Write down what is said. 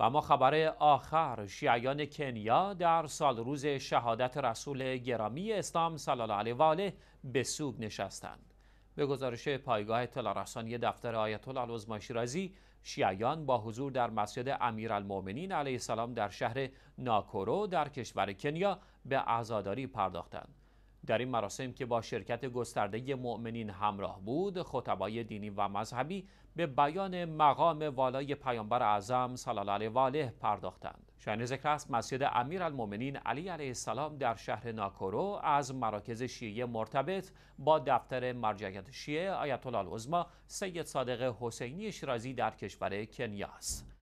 و ما خبر آخر شیعیان کنیا در سال روز شهادت رسول گرامی اسلام صلی الله علیه و آله به سوگ نشستند به گزارش پایگاه اطلاع رسانی دفتر آیت الله العظما شیرازی شیعیان با حضور در مسجد امیرالمؤمنین علیه السلام در شهر ناکورو در کشور کنیا به عزاداری پرداختند در این مراسم که با شرکت گسترده مؤمنین همراه بود خطبای دینی و مذهبی به بیان مقام والای پیامبر اعظم صلی الله علیه و آله پرداختند شاین ذکر است مسجد امیرالمؤمنین علی علیه السلام در شهر ناکورو از مراکز شیعه مرتبط با دفتر مرجعیت شیعه آیت الله العظما سید صادق حسینی شیرازی در کشور کنیا است